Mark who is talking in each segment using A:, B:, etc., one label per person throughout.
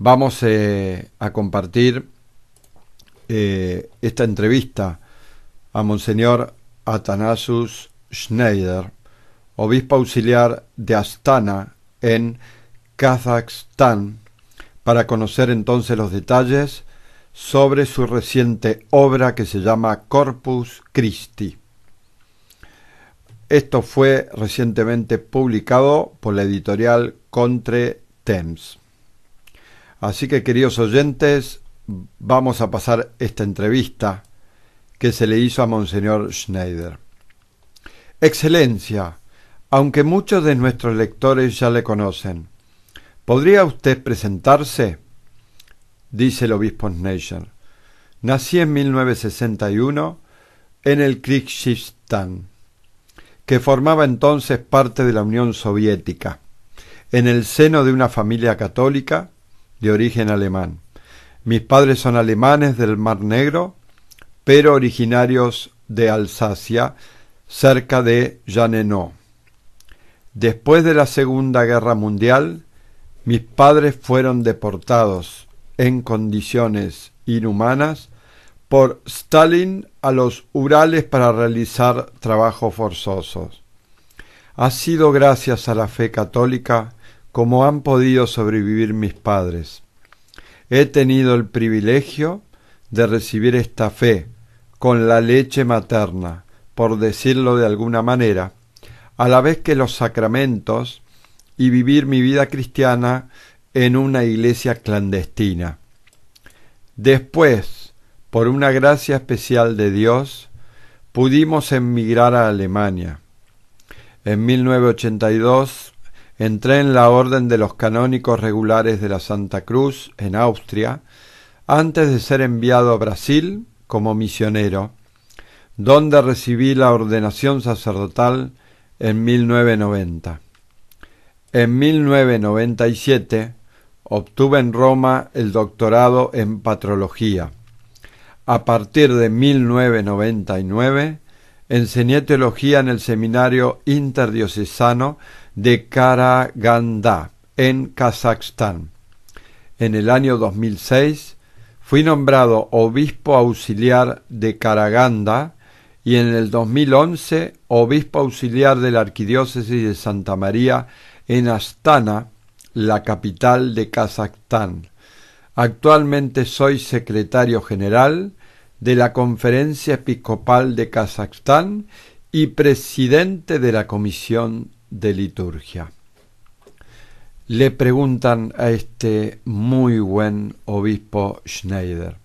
A: vamos eh, a compartir eh, esta entrevista a Monseñor Atanasus Schneider, obispo auxiliar de Astana, en Kazajstán, para conocer entonces los detalles sobre su reciente obra que se llama Corpus Christi. Esto fue recientemente publicado por la editorial Contre Temps. Así que queridos oyentes, vamos a pasar esta entrevista que se le hizo a Monseñor Schneider. Excelencia, aunque muchos de nuestros lectores ya le conocen, ¿podría usted presentarse? Dice el obispo Schneider. Nací en 1961 en el Kirguistán, que formaba entonces parte de la Unión Soviética, en el seno de una familia católica de origen alemán. Mis padres son alemanes del Mar Negro, pero originarios de Alsacia, cerca de Janenó. Después de la Segunda Guerra Mundial, mis padres fueron deportados en condiciones inhumanas por Stalin a los Urales para realizar trabajos forzosos. Ha sido gracias a la fe católica como han podido sobrevivir mis padres. He tenido el privilegio de recibir esta fe con la leche materna, por decirlo de alguna manera, a la vez que los sacramentos y vivir mi vida cristiana en una iglesia clandestina. Después, por una gracia especial de Dios, pudimos emigrar a Alemania. En 1982 Entré en la Orden de los Canónicos Regulares de la Santa Cruz, en Austria, antes de ser enviado a Brasil como misionero, donde recibí la ordenación sacerdotal en 1990. En 1997 obtuve en Roma el doctorado en patrología. A partir de 1999 enseñé teología en el Seminario Interdiocesano de Karaganda, en Kazajstán. En el año 2006 fui nombrado obispo auxiliar de Karaganda y en el 2011 obispo auxiliar de la Arquidiócesis de Santa María en Astana, la capital de Kazajstán. Actualmente soy secretario general de la Conferencia Episcopal de Kazajstán y presidente de la Comisión de liturgia. Le preguntan a este muy buen obispo Schneider.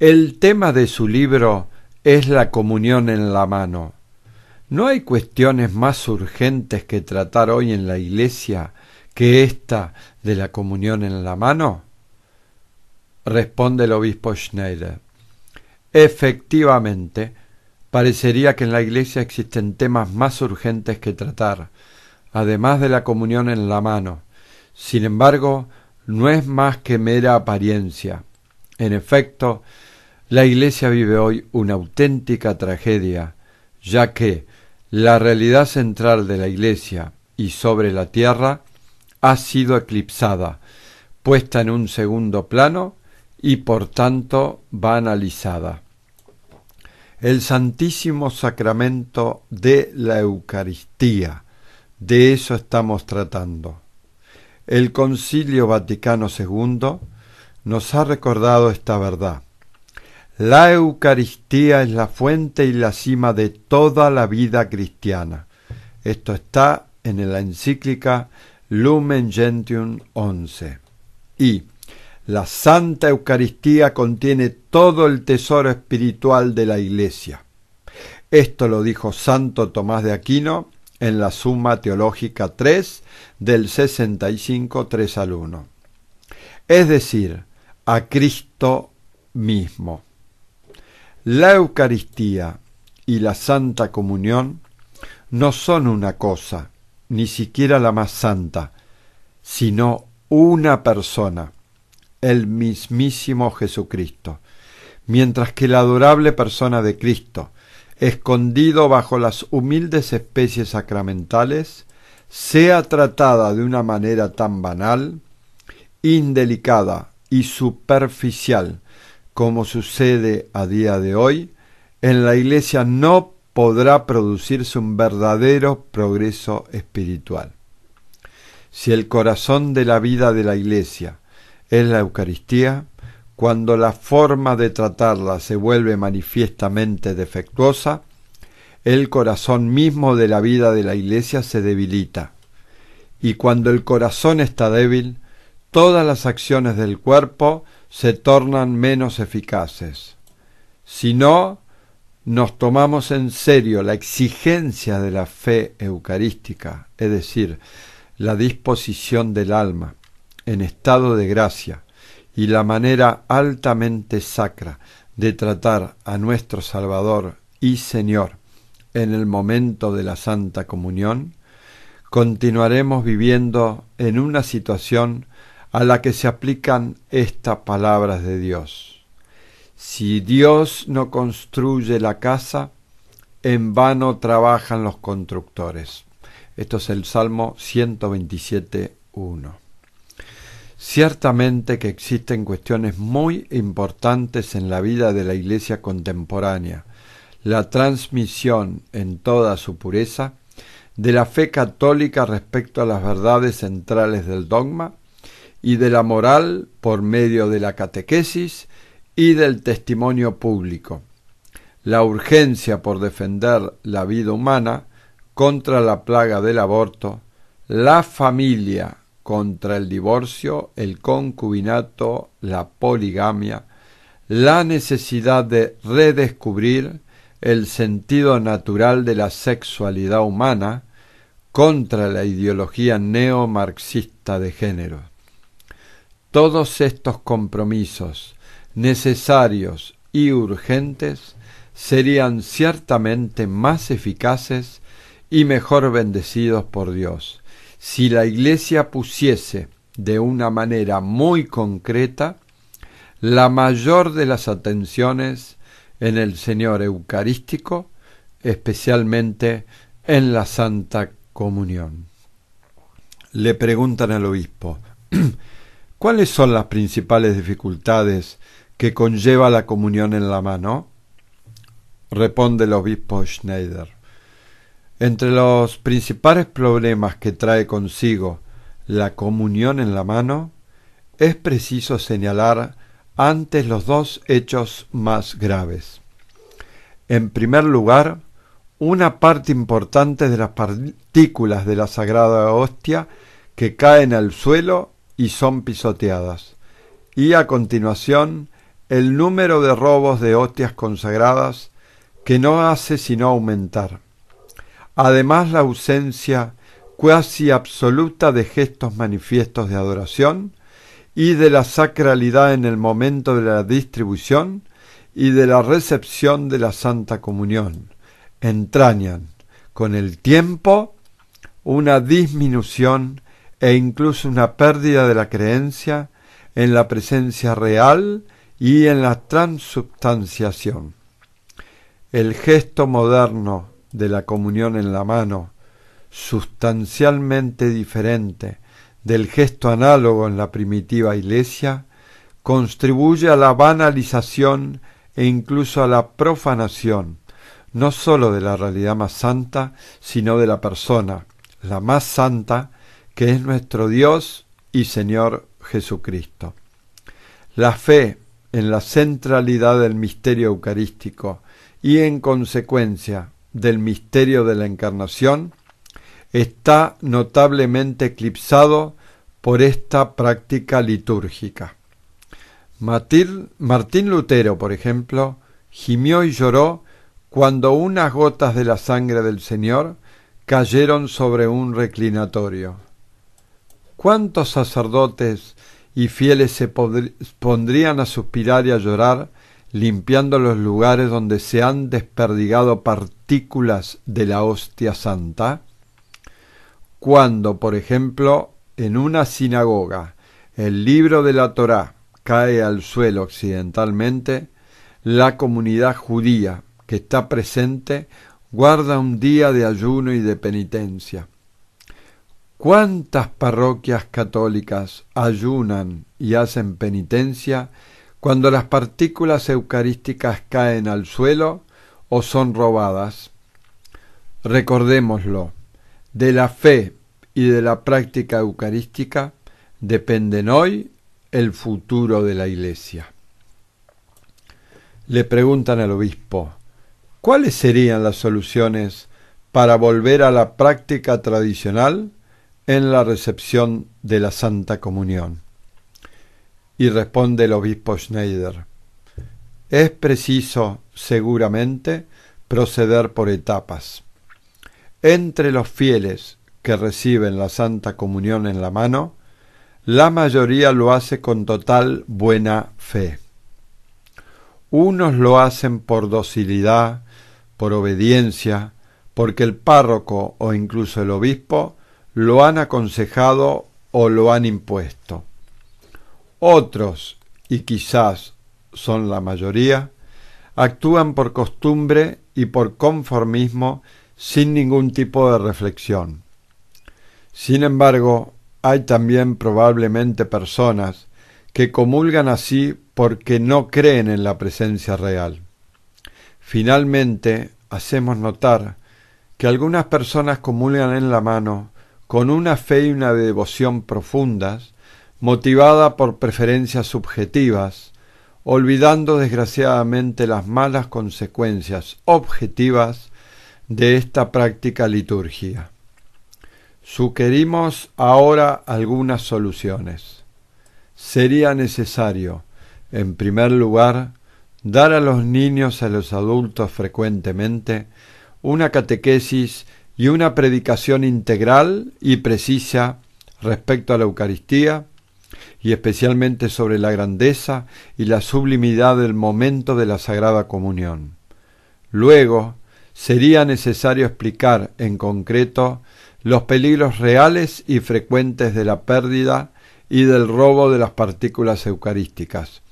A: El tema de su libro es la comunión en la mano. ¿No hay cuestiones más urgentes que tratar hoy en la Iglesia que esta de la comunión en la mano? Responde el obispo Schneider. Efectivamente, Parecería que en la Iglesia existen temas más urgentes que tratar, además de la comunión en la mano. Sin embargo, no es más que mera apariencia. En efecto, la Iglesia vive hoy una auténtica tragedia, ya que la realidad central de la Iglesia y sobre la tierra ha sido eclipsada, puesta en un segundo plano y por tanto banalizada el Santísimo Sacramento de la Eucaristía. De eso estamos tratando. El Concilio Vaticano II nos ha recordado esta verdad. La Eucaristía es la fuente y la cima de toda la vida cristiana. Esto está en la encíclica Lumen Gentium 11. Y la Santa Eucaristía contiene todo el tesoro espiritual de la Iglesia. Esto lo dijo Santo Tomás de Aquino en la Suma Teológica 3 del 65 3 al 1. Es decir, a Cristo mismo. La Eucaristía y la Santa Comunión no son una cosa, ni siquiera la más santa, sino una persona el mismísimo Jesucristo, mientras que la adorable persona de Cristo, escondido bajo las humildes especies sacramentales, sea tratada de una manera tan banal, indelicada y superficial como sucede a día de hoy, en la Iglesia no podrá producirse un verdadero progreso espiritual. Si el corazón de la vida de la Iglesia es la Eucaristía, cuando la forma de tratarla se vuelve manifiestamente defectuosa, el corazón mismo de la vida de la Iglesia se debilita. Y cuando el corazón está débil, todas las acciones del cuerpo se tornan menos eficaces. Si no, nos tomamos en serio la exigencia de la fe eucarística, es decir, la disposición del alma, en estado de gracia y la manera altamente sacra de tratar a nuestro Salvador y Señor en el momento de la Santa Comunión, continuaremos viviendo en una situación a la que se aplican estas palabras de Dios. Si Dios no construye la casa, en vano trabajan los constructores. Esto es el Salmo 127.1. Ciertamente que existen cuestiones muy importantes en la vida de la Iglesia contemporánea, la transmisión en toda su pureza de la fe católica respecto a las verdades centrales del dogma y de la moral por medio de la catequesis y del testimonio público, la urgencia por defender la vida humana contra la plaga del aborto, la familia contra el divorcio, el concubinato, la poligamia, la necesidad de redescubrir el sentido natural de la sexualidad humana contra la ideología neomarxista de género. Todos estos compromisos necesarios y urgentes serían ciertamente más eficaces y mejor bendecidos por Dios si la Iglesia pusiese de una manera muy concreta la mayor de las atenciones en el Señor Eucarístico, especialmente en la Santa Comunión. Le preguntan al obispo, ¿cuáles son las principales dificultades que conlleva la comunión en la mano? Responde el obispo Schneider. Entre los principales problemas que trae consigo la comunión en la mano, es preciso señalar antes los dos hechos más graves. En primer lugar, una parte importante de las partículas de la sagrada hostia que caen al suelo y son pisoteadas, y a continuación el número de robos de hostias consagradas que no hace sino aumentar. Además, la ausencia cuasi absoluta de gestos manifiestos de adoración y de la sacralidad en el momento de la distribución y de la recepción de la Santa Comunión entrañan con el tiempo una disminución e incluso una pérdida de la creencia en la presencia real y en la transubstanciación. El gesto moderno de la comunión en la mano, sustancialmente diferente del gesto análogo en la primitiva iglesia, contribuye a la banalización e incluso a la profanación, no sólo de la realidad más santa, sino de la persona, la más santa, que es nuestro Dios y Señor Jesucristo. La fe en la centralidad del misterio eucarístico y en consecuencia del misterio de la encarnación está notablemente eclipsado por esta práctica litúrgica. Martín Lutero, por ejemplo, gimió y lloró cuando unas gotas de la sangre del Señor cayeron sobre un reclinatorio. ¿Cuántos sacerdotes y fieles se pondrían a suspirar y a llorar limpiando los lugares donde se han desperdigado partículas de la hostia santa? Cuando, por ejemplo, en una sinagoga el libro de la Torá cae al suelo occidentalmente, la comunidad judía que está presente guarda un día de ayuno y de penitencia. ¿Cuántas parroquias católicas ayunan y hacen penitencia cuando las partículas eucarísticas caen al suelo o son robadas. Recordémoslo, de la fe y de la práctica eucarística dependen hoy el futuro de la Iglesia. Le preguntan al obispo, ¿cuáles serían las soluciones para volver a la práctica tradicional en la recepción de la Santa Comunión? Y responde el obispo Schneider. Es preciso, seguramente, proceder por etapas. Entre los fieles que reciben la Santa Comunión en la mano, la mayoría lo hace con total buena fe. Unos lo hacen por docilidad, por obediencia, porque el párroco o incluso el obispo lo han aconsejado o lo han impuesto. Otros, y quizás son la mayoría, actúan por costumbre y por conformismo sin ningún tipo de reflexión. Sin embargo, hay también probablemente personas que comulgan así porque no creen en la presencia real. Finalmente, hacemos notar que algunas personas comulgan en la mano con una fe y una devoción profundas motivada por preferencias subjetivas, olvidando desgraciadamente las malas consecuencias objetivas de esta práctica liturgia. Sugerimos ahora algunas soluciones. Sería necesario, en primer lugar, dar a los niños y a los adultos frecuentemente una catequesis y una predicación integral y precisa respecto a la Eucaristía, y especialmente sobre la grandeza y la sublimidad del momento de la Sagrada Comunión. Luego, sería necesario explicar en concreto los peligros reales y frecuentes de la pérdida y del robo de las partículas eucarísticas,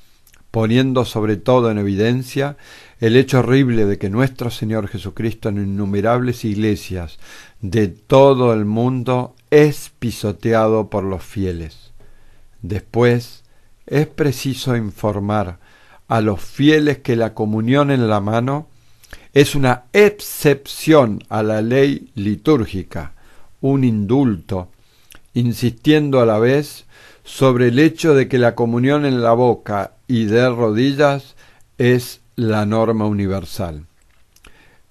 A: poniendo sobre todo en evidencia el hecho horrible de que nuestro Señor Jesucristo en innumerables iglesias de todo el mundo es pisoteado por los fieles. Después es preciso informar a los fieles que la comunión en la mano es una excepción a la ley litúrgica, un indulto, insistiendo a la vez sobre el hecho de que la comunión en la boca y de rodillas es la norma universal.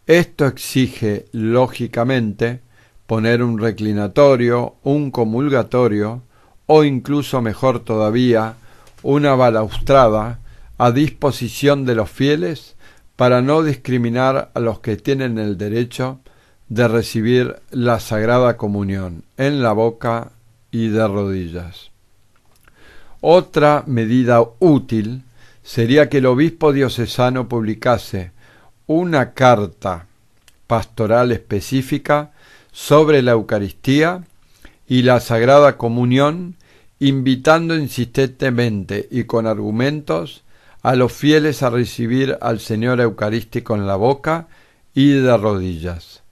A: Esto exige, lógicamente, poner un reclinatorio, un comulgatorio, o incluso mejor todavía, una balaustrada a disposición de los fieles para no discriminar a los que tienen el derecho de recibir la Sagrada Comunión en la boca y de rodillas. Otra medida útil sería que el obispo diocesano publicase una carta pastoral específica sobre la Eucaristía y la Sagrada Comunión invitando insistentemente y con argumentos a los fieles a recibir al Señor Eucarístico en la boca y de rodillas.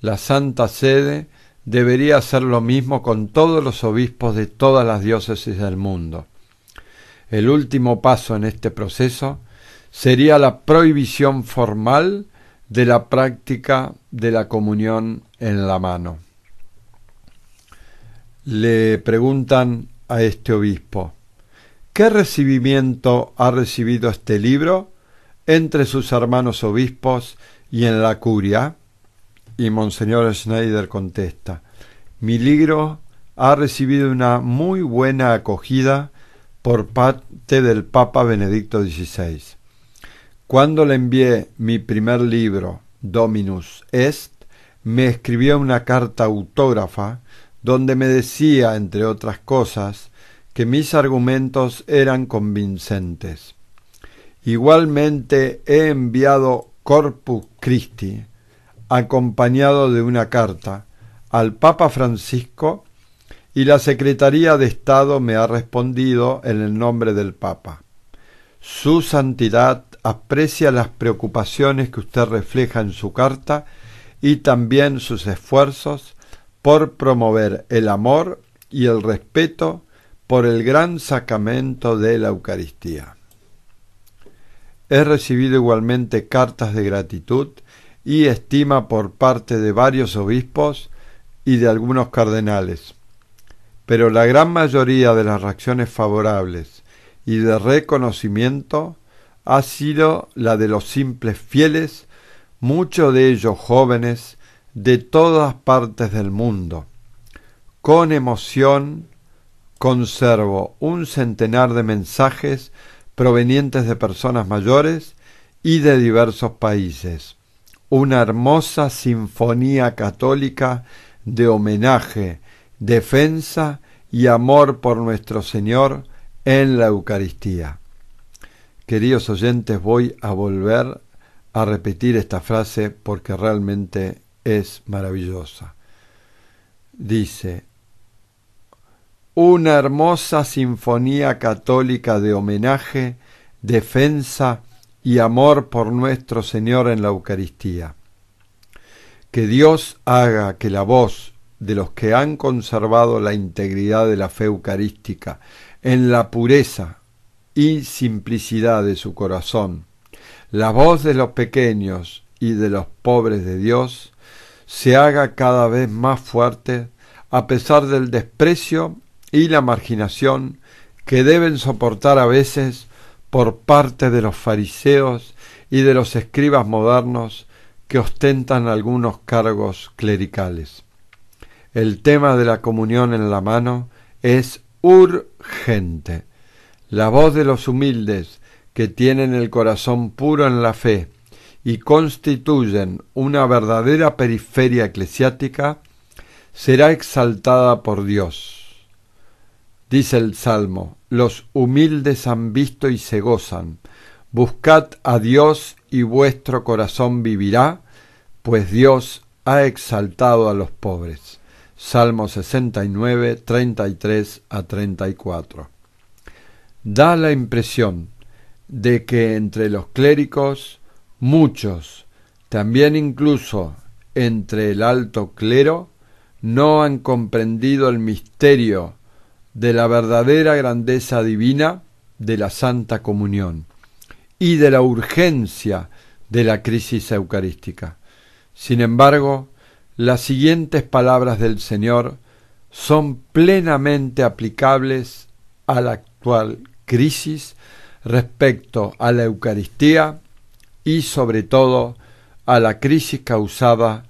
A: La Santa Sede debería hacer lo mismo con todos los obispos de todas las diócesis del mundo. El último paso en este proceso sería la prohibición formal de la práctica de la comunión en la mano. Le preguntan a este obispo. ¿Qué recibimiento ha recibido este libro entre sus hermanos obispos y en la curia? Y Monseñor Schneider contesta, mi libro ha recibido una muy buena acogida por parte del Papa Benedicto XVI. Cuando le envié mi primer libro, Dominus Est, me escribió una carta autógrafa donde me decía, entre otras cosas, que mis argumentos eran convincentes. Igualmente he enviado Corpus Christi, acompañado de una carta, al Papa Francisco y la Secretaría de Estado me ha respondido en el nombre del Papa. Su Santidad aprecia las preocupaciones que usted refleja en su carta y también sus esfuerzos por promover el amor y el respeto por el gran sacramento de la Eucaristía. He recibido igualmente cartas de gratitud y estima por parte de varios obispos y de algunos cardenales, pero la gran mayoría de las reacciones favorables y de reconocimiento ha sido la de los simples fieles, muchos de ellos jóvenes de todas partes del mundo. Con emoción conservo un centenar de mensajes provenientes de personas mayores y de diversos países. Una hermosa sinfonía católica de homenaje, defensa y amor por nuestro Señor en la Eucaristía. Queridos oyentes, voy a volver a repetir esta frase porque realmente es maravillosa. Dice, una hermosa sinfonía católica de homenaje, defensa y amor por nuestro Señor en la Eucaristía. Que Dios haga que la voz de los que han conservado la integridad de la fe eucarística, en la pureza y simplicidad de su corazón, la voz de los pequeños y de los pobres de Dios, se haga cada vez más fuerte a pesar del desprecio y la marginación que deben soportar a veces por parte de los fariseos y de los escribas modernos que ostentan algunos cargos clericales. El tema de la comunión en la mano es urgente. La voz de los humildes que tienen el corazón puro en la fe y constituyen una verdadera periferia eclesiástica, será exaltada por Dios. Dice el Salmo, los humildes han visto y se gozan. Buscad a Dios y vuestro corazón vivirá, pues Dios ha exaltado a los pobres. Salmo 69, 33 a 34. Da la impresión de que entre los clérigos muchos, también incluso entre el alto clero, no han comprendido el misterio de la verdadera grandeza divina de la Santa Comunión y de la urgencia de la crisis eucarística. Sin embargo, las siguientes palabras del Señor son plenamente aplicables a la actual crisis respecto a la Eucaristía, y sobre todo a la crisis causada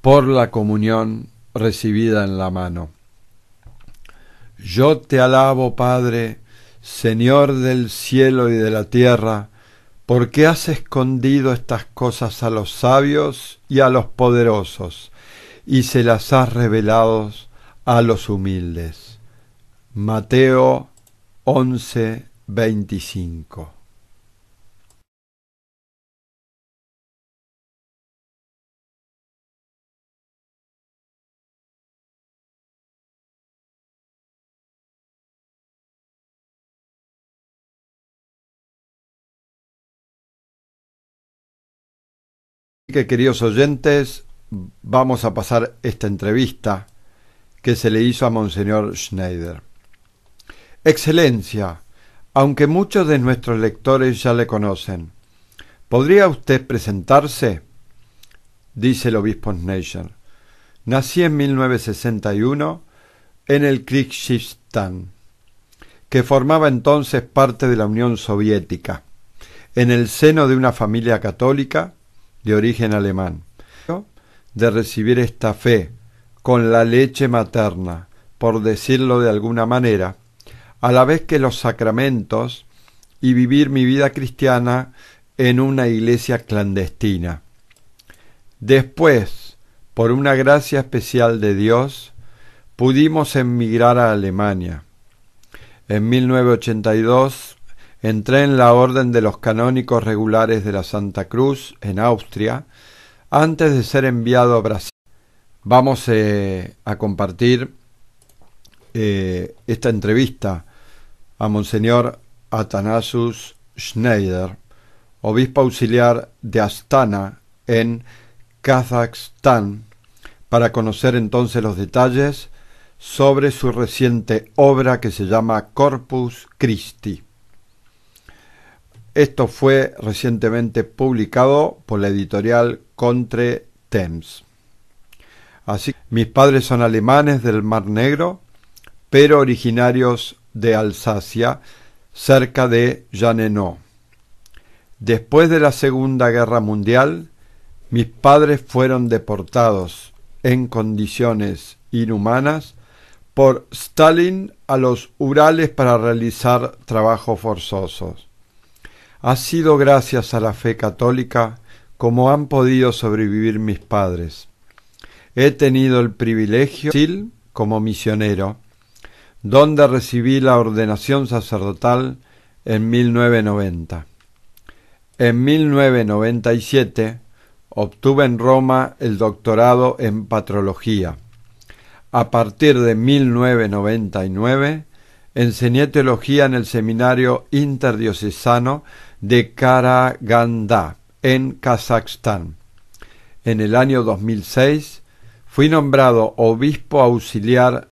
A: por la comunión recibida en la mano. Yo te alabo, Padre, Señor del cielo y de la tierra, porque has escondido estas cosas a los sabios y a los poderosos, y se las has revelado a los humildes. Mateo 11, que, queridos oyentes, vamos a pasar esta entrevista que se le hizo a Monseñor Schneider. Excelencia, aunque muchos de nuestros lectores ya le conocen, ¿podría usted presentarse? Dice el obispo Schneider. Nací en 1961 en el Kirguistán, que formaba entonces parte de la Unión Soviética, en el seno de una familia católica de origen alemán, de recibir esta fe con la leche materna, por decirlo de alguna manera, a la vez que los sacramentos y vivir mi vida cristiana en una iglesia clandestina. Después, por una gracia especial de Dios, pudimos emigrar a Alemania. En 1982 Entré en la Orden de los Canónicos Regulares de la Santa Cruz, en Austria, antes de ser enviado a Brasil. Vamos eh, a compartir eh, esta entrevista a Monseñor Atanasius Schneider, obispo auxiliar de Astana, en Kazajstán, para conocer entonces los detalles sobre su reciente obra que se llama Corpus Christi. Esto fue recientemente publicado por la editorial Contre Thames. Así, mis padres son alemanes del Mar Negro, pero originarios de Alsacia, cerca de Jannenau. Después de la Segunda Guerra Mundial, mis padres fueron deportados en condiciones inhumanas por Stalin a los Urales para realizar trabajos forzosos. Ha sido gracias a la fe católica como han podido sobrevivir mis padres. He tenido el privilegio como misionero, donde recibí la ordenación sacerdotal en 1990. En 1997 obtuve en Roma el doctorado en patrología. A partir de 1999 enseñé teología en el Seminario Interdiocesano de Karaganda, en Kazajstán. En el año 2006 fui nombrado obispo auxiliar